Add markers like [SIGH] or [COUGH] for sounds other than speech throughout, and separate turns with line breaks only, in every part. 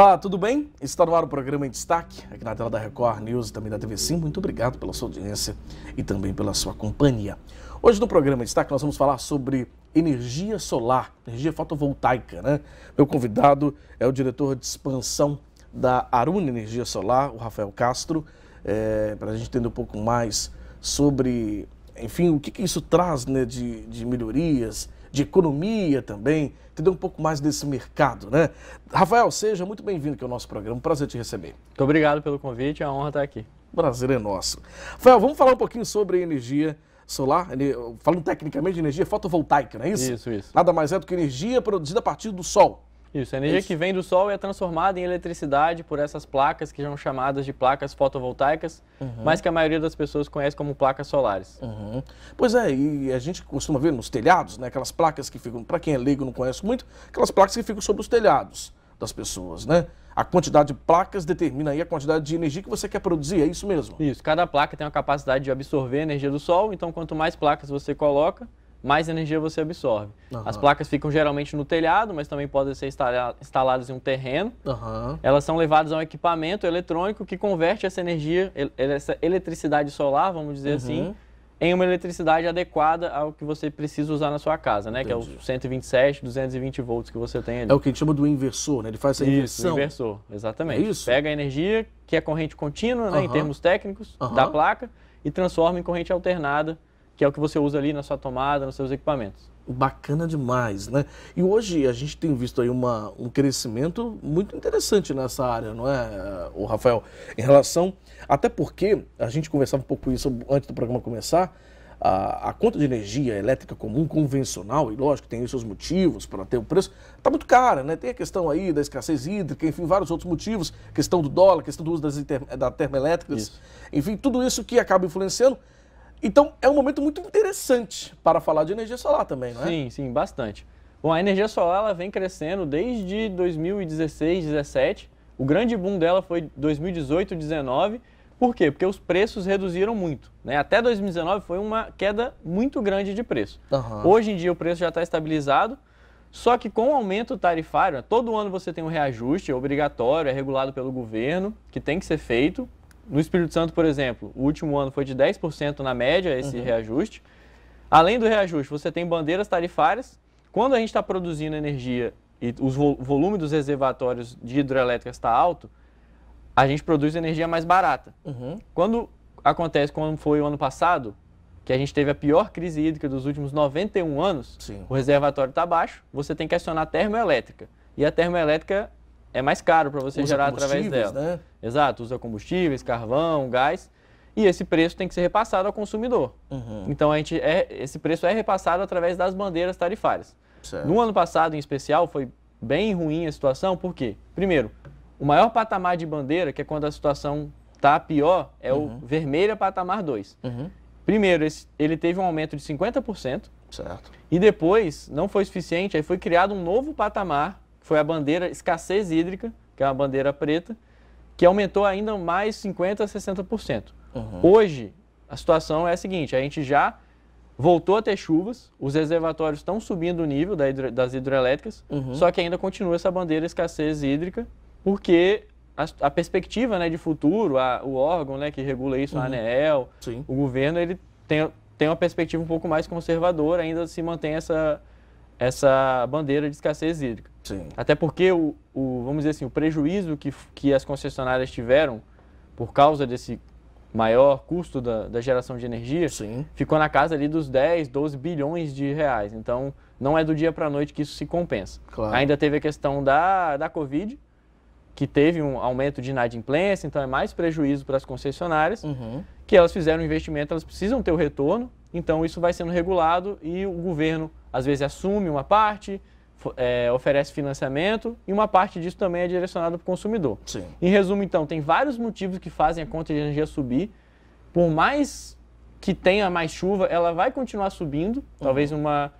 Olá, tudo bem? Está no ar o programa em destaque, aqui na tela da Record News e também da TV Sim. Muito obrigado pela sua audiência e também pela sua companhia. Hoje no programa em destaque nós vamos falar sobre energia solar, energia fotovoltaica, né? Meu convidado é o diretor de expansão da Aruna Energia Solar, o Rafael Castro, é, para a gente entender um pouco mais sobre, enfim, o que, que isso traz né, de, de melhorias, de economia também, entender um pouco mais desse mercado, né? Rafael, seja muito bem-vindo aqui ao nosso programa, um prazer te receber. Muito obrigado pelo convite, é uma honra estar aqui. Prazer Brasil é nosso. Rafael, vamos falar um pouquinho sobre energia solar, falando tecnicamente de energia fotovoltaica, não é isso? Isso, isso. Nada mais é do que energia produzida a partir do sol. Isso, a energia Isso. que
vem do sol é transformada em eletricidade por essas placas que são chamadas de placas fotovoltaicas,
uhum. mas que a maioria das pessoas conhece como placas solares. Uhum. Pois é, e a gente costuma ver nos telhados, né, aquelas placas que ficam, para quem é leigo não conhece muito, aquelas placas que ficam sobre os telhados das pessoas, né? A quantidade de placas determina aí a quantidade de energia que você quer produzir, é isso mesmo?
Isso, cada placa tem a capacidade de absorver a energia do sol, então quanto mais placas você coloca, mais energia você absorve. Uhum. As placas ficam geralmente no telhado, mas também podem ser instaladas em um terreno. Uhum. Elas são levadas a um equipamento eletrônico que converte essa energia, essa eletricidade solar, vamos dizer uhum. assim, em uma eletricidade adequada ao que você precisa usar na sua casa, né? Entendi. Que é os 127, 220 volts que você tem ali. É o que
a gente chama do inversor, né? Ele faz essa inversão. Isso, inversor, exatamente. É isso?
Pega a energia, que é corrente contínua, né, em termos técnicos, da placa, e transforma em corrente alternada que é o que você usa ali na sua tomada, nos
seus equipamentos. Bacana demais, né? E hoje a gente tem visto aí uma, um crescimento muito interessante nessa área, não é, o Rafael? Em relação. Até porque a gente conversava um pouco isso antes do programa começar. A, a, conta de energia elétrica comum, convencional, e lógico, tem os seus motivos para ter o preço, está muito cara, né? Tem a questão aí da escassez hídrica, enfim, vários outros motivos, questão do dólar, questão do uso das inter, da termoelétricas, isso. enfim, tudo isso que acaba influenciando. Então é um momento muito interessante para falar de energia solar também, não é? Sim,
sim, bastante.
Bom, a energia solar ela vem crescendo desde
2016, 2017. O grande boom dela foi 2018, 2019. Por quê? Porque os preços reduziram muito. Né? Até 2019 foi uma queda muito grande de preço. Uhum. Hoje em dia o preço já está estabilizado, só que com o aumento tarifário, né, todo ano você tem um reajuste é obrigatório, é regulado pelo governo, que tem que ser feito no Espírito Santo, por exemplo, o último ano foi de 10% na média esse uhum. reajuste. Além do reajuste, você tem bandeiras tarifárias. Quando a gente está produzindo energia e o vol volume dos reservatórios de hidrelétricas está alto, a gente produz energia mais barata. Uhum. Quando acontece, como foi o ano passado, que a gente teve a pior crise hídrica dos últimos 91 anos, Sim. o reservatório está baixo, você tem que acionar a termoelétrica. E a termoelétrica é mais caro para você usa gerar através dela. Né? Exato, usa combustíveis, carvão, gás. E esse preço tem que ser repassado ao consumidor. Uhum. Então a gente é, esse preço é repassado através das bandeiras tarifárias. Certo. No ano passado, em especial, foi bem ruim a situação, por quê? Primeiro, o maior patamar de bandeira, que é quando a situação está pior, é uhum. o vermelha é patamar 2. Uhum. Primeiro, esse, ele teve um aumento de 50%. Certo. E depois, não foi suficiente, aí foi criado um novo patamar foi a bandeira escassez hídrica, que é uma bandeira preta, que aumentou ainda mais 50% a 60%. Uhum. Hoje, a situação é a seguinte: a gente já voltou a ter chuvas, os reservatórios estão subindo o nível da hidro, das hidrelétricas, uhum. só que ainda continua essa bandeira escassez hídrica, porque a, a perspectiva né, de futuro, a, o órgão né, que regula isso, uhum. a ANEEL, o governo, ele tem, tem uma perspectiva um pouco mais conservadora, ainda se mantém essa essa bandeira de escassez hídrica. Sim. Até porque o, o, vamos dizer assim, o prejuízo que, que as concessionárias tiveram por causa desse maior custo da, da geração de energia Sim. ficou na casa ali dos 10, 12 bilhões de reais. Então, não é do dia para a noite que isso se compensa. Claro. Ainda teve a questão da, da Covid, que teve um aumento de inadimplência, então é mais prejuízo para as concessionárias, uhum. que elas fizeram um investimento, elas precisam ter o retorno, então isso vai sendo regulado e o governo às vezes assume uma parte, é, oferece financiamento e uma parte disso também é direcionada para o consumidor. Sim. Em resumo, então, tem vários motivos que fazem a conta de energia subir. Por mais que tenha mais chuva, ela vai continuar subindo, talvez uhum. uma,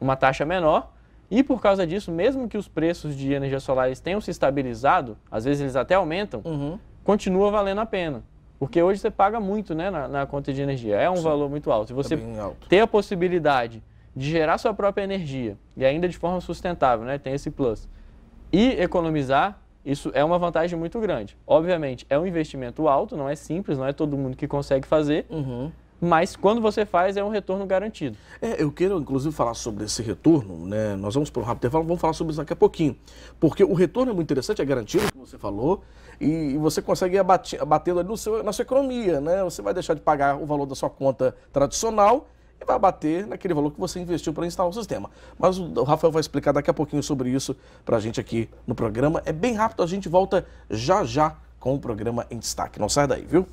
uma taxa menor. E por causa disso, mesmo que os preços de energia solar tenham se estabilizado, às vezes eles até aumentam, uhum. continua valendo a pena. Porque hoje você paga muito né, na, na conta de energia. É um Sim. valor muito alto. E é você é alto. ter a possibilidade de gerar sua própria energia e ainda de forma sustentável, né? Tem esse plus. E economizar, isso é uma vantagem muito grande. Obviamente, é um investimento alto, não é simples, não é todo
mundo que consegue fazer. Uhum. Mas quando você faz, é um retorno garantido. É, eu quero inclusive falar sobre esse retorno, né? Nós vamos para um rápido intervalo, vamos falar sobre isso daqui a pouquinho. Porque o retorno é muito interessante, é garantido, como você falou, e você consegue ir ali no seu, na sua economia, né? Você vai deixar de pagar o valor da sua conta tradicional e vai bater naquele valor que você investiu para instalar o sistema. Mas o Rafael vai explicar daqui a pouquinho sobre isso para a gente aqui no programa. É bem rápido, a gente volta já já com o programa em destaque. Não sai daí, viu?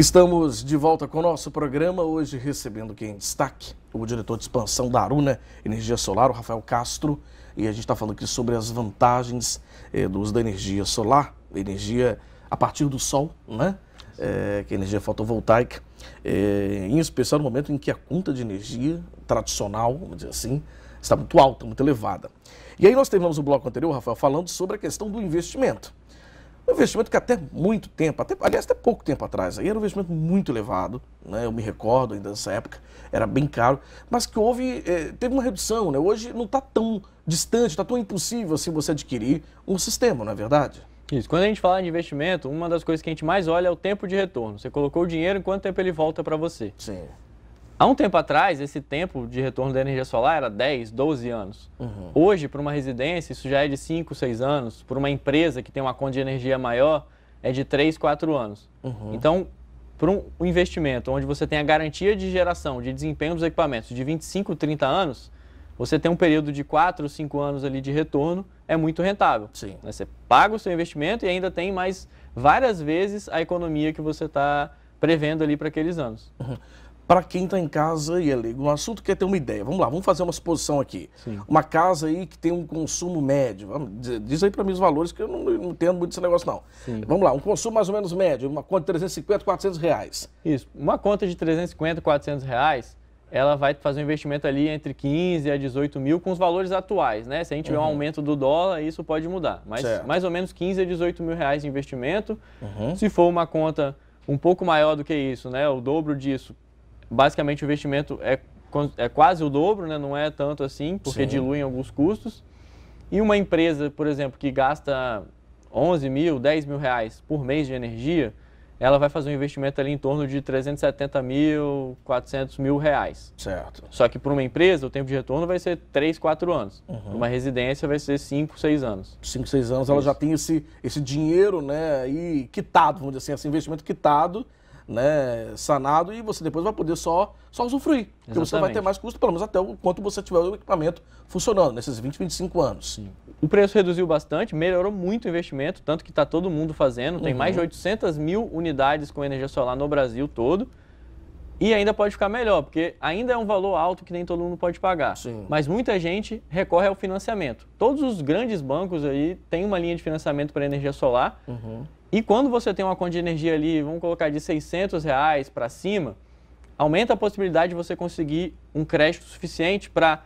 Estamos de volta com o nosso programa, hoje recebendo quem destaque o diretor de expansão da Aruna né? Energia Solar, o Rafael Castro, e a gente está falando aqui sobre as vantagens eh, do uso da energia solar, energia a partir do sol, né? É, que é energia fotovoltaica, é, em especial no momento em que a conta de energia tradicional, vamos dizer assim, está muito alta, muito elevada. E aí nós terminamos o bloco anterior, Rafael, falando sobre a questão do investimento. Um investimento que até muito tempo, até, aliás, até pouco tempo atrás, aí era um investimento muito elevado, né? eu me recordo ainda dessa época, era bem caro, mas que houve, eh, teve uma redução, né? hoje não está tão distante, está tão impossível assim você adquirir um sistema, não é verdade? Isso. Quando a gente fala de
investimento, uma das coisas que a gente mais olha é o tempo de retorno. Você colocou o dinheiro, quanto tempo ele volta para você? Sim. Há um tempo atrás, esse tempo de retorno da energia solar era 10, 12 anos. Uhum. Hoje, para uma residência, isso já é de 5, 6 anos. Para uma empresa que tem uma conta de energia maior, é de 3, 4 anos. Uhum. Então, para um investimento onde você tem a garantia de geração, de desempenho dos equipamentos de 25, 30 anos, você tem um período de 4, 5 anos ali de retorno, é muito rentável. Sim. Né? Você paga o seu investimento e ainda tem mais várias vezes a economia que você está prevendo ali para aqueles anos.
Uhum para quem está em casa e é leigo no assunto quer ter uma ideia. Vamos lá, vamos fazer uma suposição aqui. Sim. Uma casa aí que tem um consumo médio. Dizer, diz aí para mim os valores que eu não, entendo muito esse negócio não. Sim. Vamos lá, um consumo mais ou menos médio, uma conta de 350, 400 reais. Isso,
uma conta de 350, 400 reais, ela vai fazer um investimento ali entre 15 a 18 mil com os valores atuais, né? Se a gente tiver uhum. um aumento do dólar, isso pode mudar. Mas certo. mais ou menos 15 a 18 mil reais de investimento. Uhum. Se for uma conta um pouco maior do que isso, né? O dobro disso, basicamente o investimento é, é quase o dobro, né? não é tanto assim, porque Sim. diluem alguns custos. E uma empresa, por exemplo, que gasta 11 mil, 10 mil reais por mês de energia, ela vai fazer um investimento ali em torno de 370 mil, 400 mil reais. Certo. Só que para uma empresa, o tempo de retorno vai ser 3, 4 anos. Uhum. Uma residência vai ser 5, 6 anos.
5, 6 anos, Isso. ela já tem esse, esse dinheiro né, e quitado, vamos dizer assim, esse investimento quitado né, sanado e você depois vai poder só, só usufruir. Exatamente. Porque você vai ter mais custo, pelo menos até o quanto você tiver o equipamento funcionando, nesses 20, 25 anos. Sim. O preço reduziu bastante,
melhorou muito o investimento, tanto que está todo mundo fazendo. Tem uhum. mais de 800 uhum. mil unidades com energia solar no Brasil todo. E ainda pode ficar melhor, porque ainda é um valor alto que nem todo mundo pode pagar. Sim. Mas muita gente recorre ao financiamento. Todos os grandes bancos aí têm uma linha de financiamento para energia solar. Uhum. E quando você tem uma conta de energia ali, vamos colocar de 600 reais para cima, aumenta a possibilidade de você conseguir um crédito suficiente para,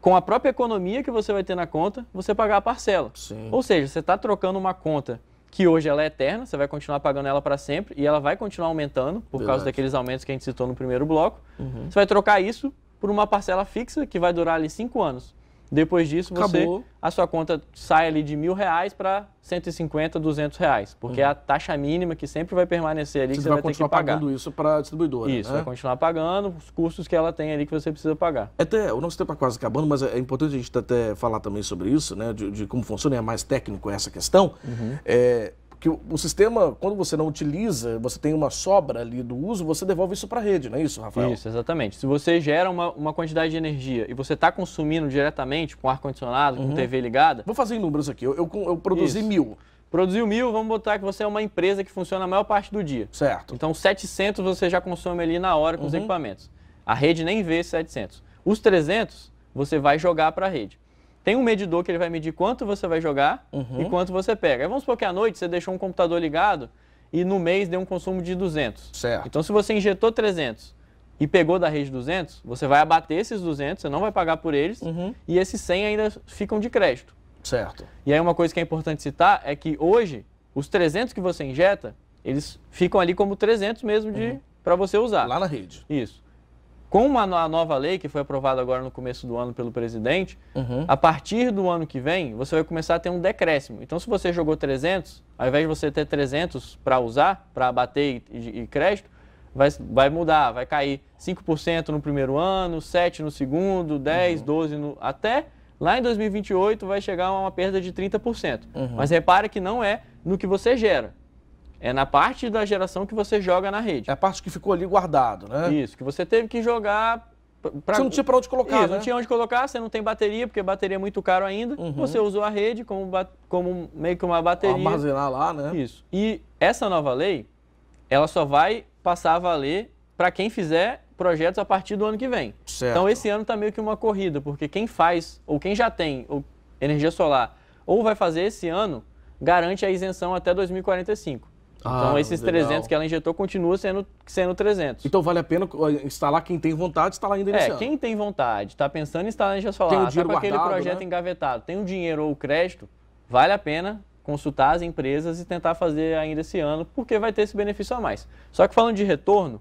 com a própria economia que você vai ter na conta, você pagar a parcela. Sim. Ou seja, você está trocando uma conta que hoje ela é eterna, você vai continuar pagando ela para sempre e ela vai continuar aumentando por Verdade. causa daqueles aumentos que a gente citou no primeiro bloco. Uhum. Você vai trocar isso por uma parcela fixa que vai durar ali cinco anos. Depois disso, você a sua conta sai ali de mil reais para 150, 200 reais, porque uhum. é a taxa mínima que sempre vai permanecer ali você que você vai, vai ter que pagar. pagando
isso para a distribuidora. Isso, né? vai
continuar pagando os custos que ela tem ali que você precisa pagar.
É até o nosso tempo está quase acabando, mas é importante a gente até falar também sobre isso, né? De, de como funciona, é mais técnico essa questão. Uhum. É, que o, sistema, quando você não utiliza, você tem uma sobra ali do uso, você devolve isso para a rede, não é isso, Rafael? Isso,
exatamente. Se você gera uma, uma quantidade de energia e você está consumindo diretamente com ar-condicionado, com uhum. TV ligada... Vou fazer em números aqui. Eu, eu, eu produzi isso. mil. Produziu mil, vamos botar que você é uma empresa que funciona a maior parte do dia. Certo. Então, 700 você já consome ali na hora com uhum. os equipamentos. A rede nem vê 700. Os 300 você vai jogar para a rede. Tem um medidor que ele vai medir quanto você vai jogar uhum. e quanto você pega. Aí vamos supor que à noite você deixou um computador ligado e no mês deu um consumo de 200. Certo. Então, se você injetou 300 e pegou da rede 200, você vai abater esses 200, você não vai pagar por eles uhum. e esses 100 ainda ficam de crédito. Certo. E aí uma coisa que é importante citar é que hoje os 300 que você injeta, eles ficam ali como 300 mesmo de uhum. para você usar. Lá na rede. Isso com a, a nova lei que foi aprovada agora no começo do ano pelo presidente, uhum. a partir do ano que vem, você vai começar a ter um decréscimo. Então, se você jogou 300, ao invés de você ter 300 para usar, para abater e, e, crédito, vai, vai mudar, vai cair 5% no primeiro ano, 7% no segundo, 10%, uhum. 12% no, até lá em 2028 vai chegar a uma perda de 30%. Uhum. Mas repare que não é no que você gera, é na parte da geração que você joga na rede. É a parte que ficou ali guardado, né? Isso, que você teve que jogar. Pra... Você não tinha para onde colocar, Isso, né? não tinha onde colocar, você não tem bateria, porque bateria é muito caro ainda. Uhum. Você usou a rede como, como meio que uma bateria. Armazenar
lá, né? Isso.
E essa nova lei, ela só vai passar a valer para quem fizer projetos a partir do ano que vem. Certo. Então esse ano está meio que uma corrida, porque quem faz, ou quem já tem energia solar, ou vai fazer esse ano, garante a isenção até 2045.
Então, ah, esses legal. 300
que ela injetou continua
sendo, sendo 300. Então, vale a pena instalar quem tem vontade, instalar ainda ano. É, quem tem vontade, está pensando em instalar energia solar, está um com guardado, aquele projeto né?
engavetado, tem o dinheiro ou o crédito, vale a pena consultar as empresas e tentar fazer ainda esse ano, porque vai ter esse benefício a mais. Só que falando de retorno,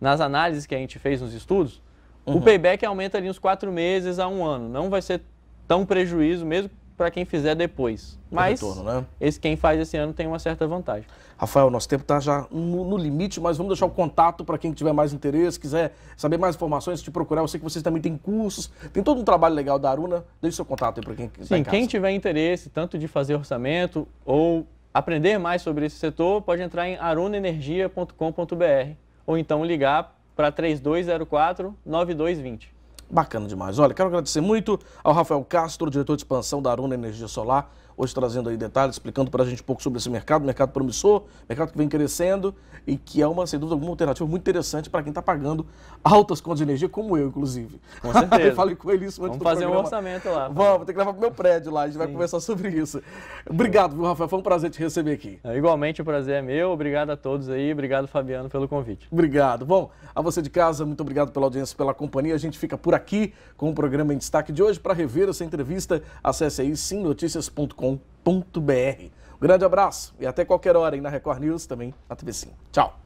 nas análises que a gente fez nos estudos, uhum. o payback aumenta ali uns 4 meses a um ano. Não vai ser tão prejuízo, mesmo para quem fizer depois. Mas retorno,
né? esse quem faz esse ano tem uma certa vantagem. Rafael, nosso tempo está já no, no, limite, mas vamos deixar o contato para quem tiver mais interesse, quiser saber mais informações, te procurar. Eu sei que vocês também têm cursos, tem todo um trabalho legal da Aruna. Deixe seu contato aí para quem quiser. Tá Sim, tá quem
tiver interesse, tanto de fazer orçamento ou aprender mais sobre esse setor, pode entrar em arunaenergia.com.br ou então ligar para 3204 9220.
Bacana demais. Olha, quero agradecer muito ao Rafael Castro, diretor de expansão da Aruna Energia Solar, hoje trazendo aí detalhes, explicando para a gente um pouco sobre esse mercado, mercado promissor, mercado que vem crescendo e que é uma, sem dúvida alguma, alternativa muito interessante para quem está pagando altas contas de energia, como eu, inclusive. Com certeza. [LAUGHS] eu falei com ele isso antes Vamos fazer programa. um orçamento lá. Vamos, vou ter que levar para o meu prédio lá, a gente Sim. vai conversar sobre isso. Obrigado, viu, Rafael? Foi um prazer te receber aqui. É, igualmente, o prazer é meu. Obrigado a todos aí. Obrigado, Fabiano, pelo convite. Obrigado. Bom, a você de casa, muito obrigado pela audiência, pela companhia. A gente fica por aqui com o programa em destaque de hoje. Para rever essa entrevista, acesse aí simnoticias.com www.record.com.br. Um grande abraço e até qualquer hora aí na Record News, também na TV Sim. Tchau!